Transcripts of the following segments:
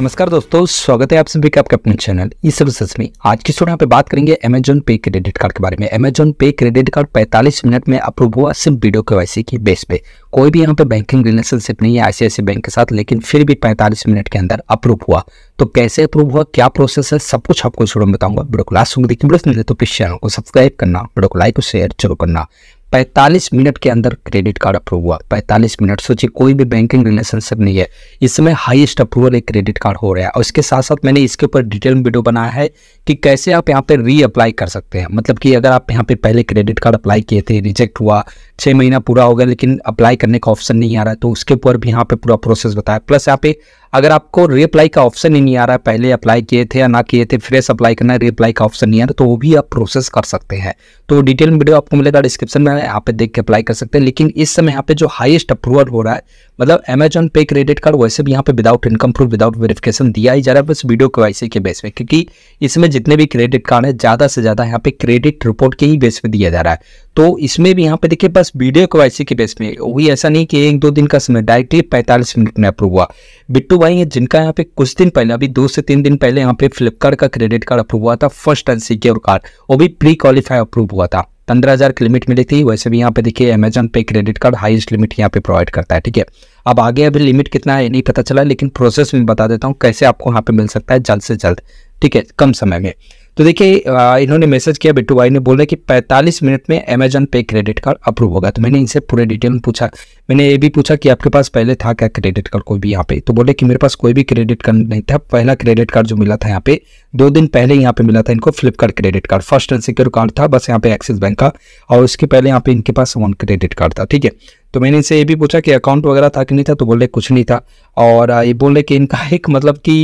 नमस्कार दोस्तों स्वागत है आप सभी का आपके अपने चैनल ई सर्विसेज में आज की स्टूडियो पे बात करेंगे अमेजोन पे क्रेडिट कार्ड के बारे में Amazon pay credit card 45 minute में अप्रूव हुआ सिर्फ वीडियो के वैसे की बेस पे कोई भी यहां पे बैंकिंग रिलेशनशिप नहीं है आईसीआईसी बैंक के साथ लेकिन फिर भी पैंतालीस मिनट के अंदर अप्रूव हुआ तो कैसे अप्रूव हुआ क्या प्रोसेस है सब कुछ आपको स्टूडियो में बताऊंगा वीडियो को लास्ट देखिए वीडियो तो प्लीज चैनल को सब्सक्राइब करना वीडियो को लाइक और शेयर जरूर करना 45 मिनट के अंदर क्रेडिट कार्ड अप्रूव हुआ 45 मिनट सोचिए कोई भी बैंकिंग रिलेशनशिप नहीं है इस समय हाईएस्ट अप्रूवल एक क्रेडिट कार्ड हो रहा है और इसके साथ साथ मैंने इसके ऊपर डिटेल वीडियो बनाया है कि कैसे आप यहाँ पे री अप्लाई कर सकते हैं मतलब कि अगर आप यहाँ पे पहले क्रेडिट कार्ड अप्लाई किए थे रिजेक्ट हुआ छः महीना पूरा हो गया लेकिन अप्लाई करने का ऑप्शन नहीं आ रहा है तो उसके ऊपर भी यहाँ पे पूरा प्रोसेस बताया प्लस यहाँ पे अगर आपको रीअप्लाई का ऑप्शन ही नहीं आ रहा है पहले अप्लाई किए थे या ना किए थे फ्रेश अप्लाई करना है रीअप्लाई का ऑप्शन नहीं आ रहा तो वो भी आप प्रोसेस कर सकते हैं तो डिटेल वीडियो आपको मिलेगा डिस्क्रिप्शन में यहाँ पे देख के अप्लाई कर सकते हैं लेकिन इस समय यहाँ पे जो हाइस्ट अप्रूवल हो रहा है मतलब अमेजन पे क्रेडिट कार्ड वैसे भी यहाँ पे without income proof without verification दिया ही जा रहा है बस वीडियो के वैसे के बेस में क्योंकि इसमें जितने भी क्रेडिट कार्ड है ज़्यादा से ज़्यादा यहाँ पे क्रेडिट रिपोर्ट के ही बेस पे दिया जा रहा है तो इसमें भी यहाँ पे देखिए बस वीडियो के के बेस में वही ऐसा नहीं कि एक दो दिन का समय डायरेक्टली पैंतालीस मिनट में अप्रूव हुआ बिट्टू भाई है जिनका यहाँ पे कुछ दिन पहले अभी दो से तीन दिन पहले यहाँ पे फ्लिपकार्ट का क्रेडिट कार्ड अप्रूव हुआ था फर्स्ट सिक्योर कार्ड वो भी प्री क्वालिफाई अप्रूव हुआ था पंद्रह हज़ार की लिमिट मिली थी वैसे भी यहाँ पे देखिए अमेजन पे क्रेडिट कार्ड हाईएस्ट लिमिट यहाँ पे प्रोवाइड करता है ठीक है अब आगे अभी लिमिट कितना है नहीं पता चला लेकिन प्रोसेस में बता देता हूँ कैसे आपको यहाँ पे मिल सकता है जल्द से जल्द ठीक है कम समय में तो देखिए इन्होंने मैसेज किया बिट्टू भाई ने बोला कि 45 मिनट में अमेजन पे क्रेडिट कार्ड अप्रूव होगा तो मैंने इनसे पूरे डिटेल में पूछा मैंने ये भी पूछा कि आपके पास पहले था क्या क्रेडिट कार्ड कोई भी यहाँ पे तो बोले कि मेरे पास कोई भी क्रेडिट कार्ड नहीं था पहला क्रेडिट कार्ड जो मिला था यहाँ पे दो दिन पहले यहाँ पे मिला था इनको Flipkart credit card first unsecure card था बस यहाँ पे एक्सिस बैंक का और उसके पहले यहाँ पे इनके पास वन क्रेडिट कार्ड था ठीक है तो मैंने इनसे ये भी पूछा कि अकाउंट वगैरह था कि नहीं था तो बोले कुछ नहीं था और ये बोल रहे कि इनका एक मतलब कि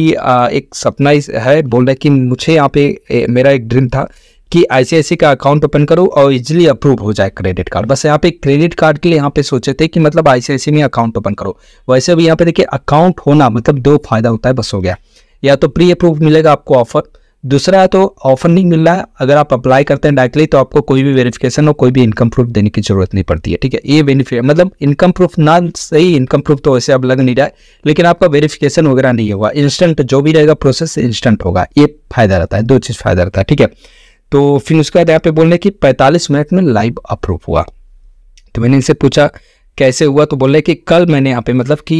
एक सपना है बोल रहे कि मुझे यहाँ पे मेरा एक ड्रीम था कि आई का अकाउंट ओपन करो और इजिली अप्रूव हो जाए क्रेडिट कार्ड बस यहाँ पे क्रेडिट कार्ड के लिए यहाँ पे सोचे थे कि मतलब आई में अकाउंट ओपन करो वैसे भी यहाँ पे देखिए अकाउंट होना मतलब दो फायदा होता है बस हो गया या तो प्री अप्रूव मिलेगा आपको ऑफर दूसरा तो ऑफर नहीं मिल रहा है अगर आप अप्लाई करते हैं डायरेक्टली तो आपको कोई भी वेरिफिकेशन और कोई भी इनकम प्रूफ देने की जरूरत नहीं पड़ती है ठीक है ये बेनिफिट मतलब इनकम प्रूफ ना सही इनकम प्रूफ तो वैसे अब लग नहीं रहा है लेकिन आपका वेरिफिकेशन वगैरह नहीं होगा इंस्टेंट जो भी रहेगा प्रोसेस इंस्टेंट होगा ये फायदा रहता है दो चीज़ फायदा रहता है ठीक है तो फिर उसके बाद यहाँ पे बोल रहे कि पैंतालीस मिनट में लाइव अप्रूव हुआ तो मैंने इनसे पूछा कैसे हुआ तो बोल रहे कि कल मैंने यहाँ पे मतलब कि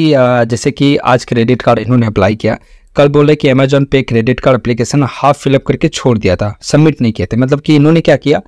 जैसे कि आज क्रेडिट कार्ड इन्होंने अप्लाई किया कल बोल रहे कि Amazon pay credit card application half fill up करके छोड़ दिया था सबमिट नहीं किए थे मतलब कि इन्होंने क्या किया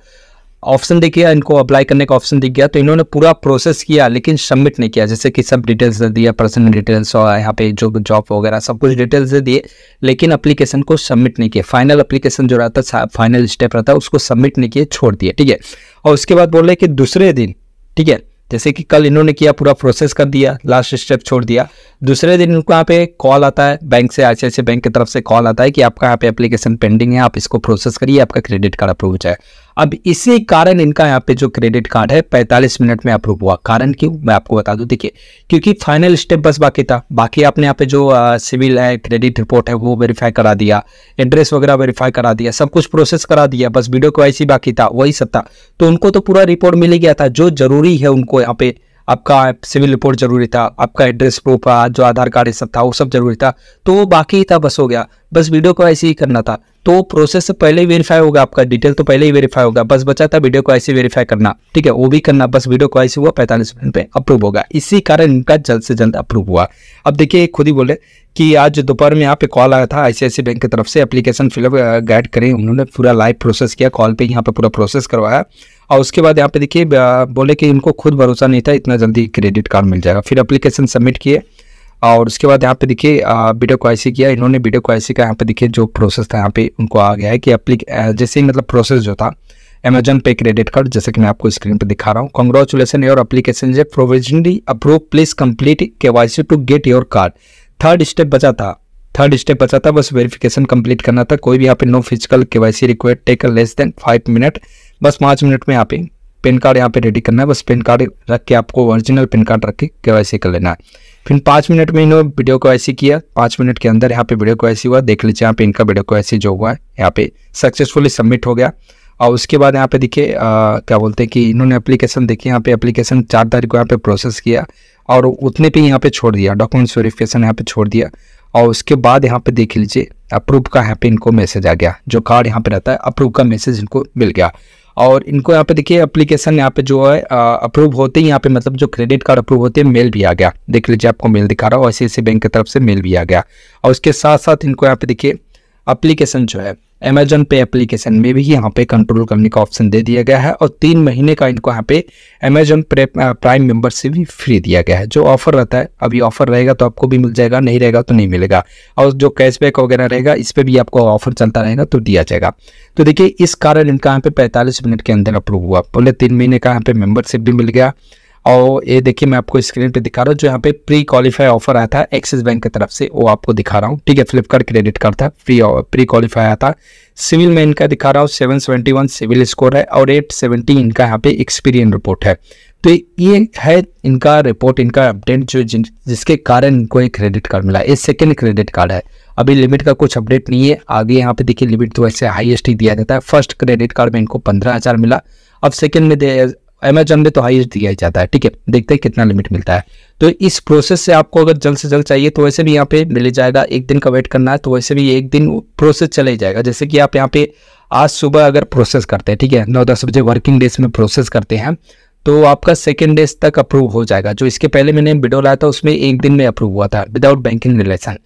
ऑप्शन दिख गया इनको अप्लाई करने का ऑप्शन दिख गया तो इन्होंने पूरा प्रोसेस किया लेकिन सबमिट नहीं किया जैसे कि सब डिटेल्स दे दिया पर्सनल डिटेल्स और यहाँ पे जो जॉब वगैरह सब कुछ डिटेल्स दे दिए लेकिन अप्लीकेशन को सबमिट नहीं किया फाइनल अप्लीकेशन जो रहता है फाइनल स्टेप रहता है उसको सबमिट नहीं किए छोड़ दिए ठीक है और उसके बाद बोल रहे कि दूसरे दिन ठीक है जैसे कि कल इन्होंने किया पूरा प्रोसेस कर दिया लास्ट स्टेप छोड़ दिया दूसरे दिन इनको यहाँ पे कॉल आता है बैंक से आई बैंक की तरफ से कॉल आता है कि आपका यहाँ पे एप्लीकेशन पेंडिंग है आप इसको प्रोसेस करिए आपका क्रेडिट कार्ड अप्रूव हो जाए अब इसी कारण इनका यहाँ पे जो क्रेडिट कार्ड है 45 मिनट में अप्रूव हुआ कारण क्यों मैं आपको बता दूं देखिए क्योंकि फाइनल स्टेप बस बाकी था बाकी आपने यहाँ पे जो सिविल है क्रेडिट रिपोर्ट है वो वेरीफाई करा दिया एड्रेस वगैरह वेरीफाई करा दिया सब कुछ प्रोसेस करा दिया बस वीडियो को बाकी था वही सब था तो उनको तो पूरा रिपोर्ट मिल गया था जो जरूरी है उनको यहाँ पे आपका सिविल रिपोर्ट जरूरी था आपका एड्रेस प्रूफ जो आधार कार्ड सब था वो सब जरूरी था तो बाकी था बस हो गया बस वीडियो को ऐसे ही करना था तो प्रोसेस पहले ही वेरीफाई होगा आपका डिटेल तो पहले ही वेरीफाई होगा बस बचा था वीडियो को ऐसे वेरीफाई करना ठीक है वो भी करना बस वीडियो को ऐसे हुआ पैंतालीस मिनट पे अप्रूव होगा इसी कारण इनका जल्द से जल्द अप्रूव हुआ अब देखिए खुद ही बोले कि आज दोपहर में यहाँ पे कॉल आया था आईसीआईसी बैंक की तरफ से एप्लीकेशन फिलअप गाइड करें उन्होंने पूरा लाइव प्रोसेस किया कॉल पे यहाँ पे पूरा प्रोसेस करवाया और उसके बाद यहाँ पे देखिए बोले कि इनको खुद भरोसा नहीं था इतना जल्दी क्रेडिट कार्ड मिल जाएगा फिर अप्लीकेशन सबमिट किए और उसके बाद यहाँ पे देखिए वीडियो को किया इन्होंने वीडियो को का यहाँ पे देखिए जो प्रोसेस था यहाँ पे उनको आ गया है कि जैसे ही मतलब प्रोसेस जो था अमेजन पे क्रेडिट कार्ड जैसे कि मैं आपको स्क्रीन पे दिखा रहा हूँ congratulation your application is provisionally approve please complete K Y C to get your card third step बचा था थर्ड स्टेप बचा था बस वेरिफिकेशन कंप्लीट करना था कोई भी यहाँ पे no physical K Y C required take less than five minute बस पाँच मिनट में यहाँ पे पेन कार्ड यहाँ पे रेडी करना है बस पेन कार्ड रख के आपको ओरिजिनल पेन कार्ड रख के के कर लेना है फिर पाँच मिनट में इन्होंने वीडियो को ऐसी किया पाँच मिनट के अंदर यहाँ पे वीडियो को ऐसी हुआ देख लीजिए यहाँ पे इनका वीडियो को ऐसी जो हुआ है यहाँ पे सक्सेसफुली सबमिट हो गया और उसके बाद यहाँ पे देखिए क्या बोलते हैं कि इन्होंने एप्लीकेशन देखी यहाँ पे एप्लीकेशन चार तारीख को यहाँ पे प्रोसेस किया और उतने पे यहाँ पे छोड़ दिया डॉक्यूमेंट्स वेरिफिकेशन यहाँ पे छोड़ दिया और उसके बाद यहाँ पे देख लीजिए अप्रूव का यहाँ पे इनको मैसेज आ गया जो कार्ड यहाँ पे रहता है अप्रूव का मैसेज इनको मिल गया और इनको यहाँ पे देखिए अप्लीकेशन यहाँ पे जो है अप्रूव होते ही यहाँ पे मतलब जो क्रेडिट कार्ड अप्रूव होते हैं मेल भी आ गया देख लीजिए आपको मेल दिखा रहा हूँ ऐसे ऐसे बैंक की तरफ से मेल भी आ गया और उसके साथ साथ इनको यहाँ पे देखिए एप्लीकेशन जो है अमेजन पे एप्लीकेशन में भी यहाँ पे कंट्रोल करने का ऑप्शन दे दिया गया है और तीन महीने का इनको यहाँ पे अमेजोन प्राइम मेंबरशिप भी फ्री दिया गया है जो ऑफर रहता है अभी ऑफर रहेगा तो आपको भी मिल जाएगा नहीं रहेगा तो नहीं मिलेगा और जो कैशबैक वगैरह रहेगा इस पर भी आपको ऑफर चलता रहेगा तो दिया जाएगा तो देखिए इस कारण इनका यहाँ पे पैंतालीस मिनट के अंदर अप्रूव हुआ बोले तीन महीने का यहाँ पे मेम्बरशिप भी मिल गया और ये देखिए मैं आपको स्क्रीन पे दिखा रहा हूँ जो यहाँ पे प्री क्वालिफाई ऑफर आया था एक्सिस बैंक की तरफ से वो आपको दिखा रहा हूँ ठीक है फ्लिपकार्ट क्रेडिट कार्ड था फ्री प्री क्वालिफाई आया था सिविल में इनका दिखा रहा हूँ seven seventy one CIBIL score है और एट सेवेंटी इनका यहाँ पे एक्सपीरियंस रिपोर्ट है तो ये है इनका रिपोर्ट इनका अपडेट जो जिन जिसके कारण इनको एक क्रेडिट कार्ड मिला ये सेकेंड क्रेडिट कार्ड है अभी लिमिट का कुछ अपडेट नहीं है आगे यहाँ पे देखिए लिमिट तो ऐसे हाईएस्ट ही दिया जाता है फर्स्ट क्रेडिट कार्ड में इनको पंद्रह हज़ार मिला अब सेकेंड में अमेजोन में तो हाई दिया ही जाता है ठीक है देखते हैं कितना लिमिट मिलता है तो इस प्रोसेस से आपको अगर जल्द से जल्द चाहिए तो वैसे भी यहाँ पे मिल जाएगा एक दिन का वेट करना है तो वैसे भी एक दिन प्रोसेस चले जाएगा जैसे कि आप यहाँ पे आज सुबह अगर प्रोसेस करते हैं ठीक है नौ दस बजे वर्किंग डेज में प्रोसेस करते हैं तो आपका सेकेंड डेज तक अप्रूव हो जाएगा जो इसके पहले मैंने वीडियो लाया था उसमें एक दिन में अप्रूव हुआ था विदाउट बैंकिंग रिलेशन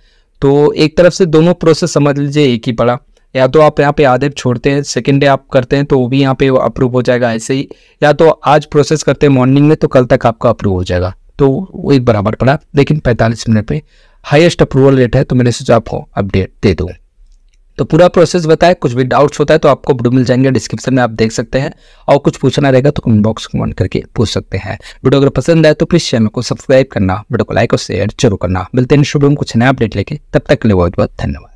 तो एक तरफ से दोनों प्रोसेस समझ लीजिए एक ही पड़ा या तो आप यहाँ पे आधे छोड़ते हैं सेकेंड डे आप करते हैं तो वो भी यहाँ पे अप्रूव हो जाएगा ऐसे ही या तो आज प्रोसेस करते हैं मॉर्निंग में तो कल तक आपका अप्रूव हो जाएगा तो वो एक बराबर पड़ा लेकिन पैंतालीस मिनट पे हाईएस्ट अप्रूवल रेट है तो मैंने सोचा आपको अपडेट दे दूँ तो पूरा प्रोसेस बताए कुछ भी डाउट्स होता है तो आपको वीडियो मिल जाएंगे डिस्क्रिप्शन में आप देख सकते हैं और कुछ पूछना रहेगा तो कमेंट बॉक्स कमेंट करके पूछ सकते हैं वीडियो अगर पसंद आए तो प्लीज चैनल को सब्सक्राइब करना वीडियो को लाइक और शेयर जरूर करना मिलते हैं शुभ कुछ नया अपडेट लेके तब तक के लिए बहुत बहुत धन्यवाद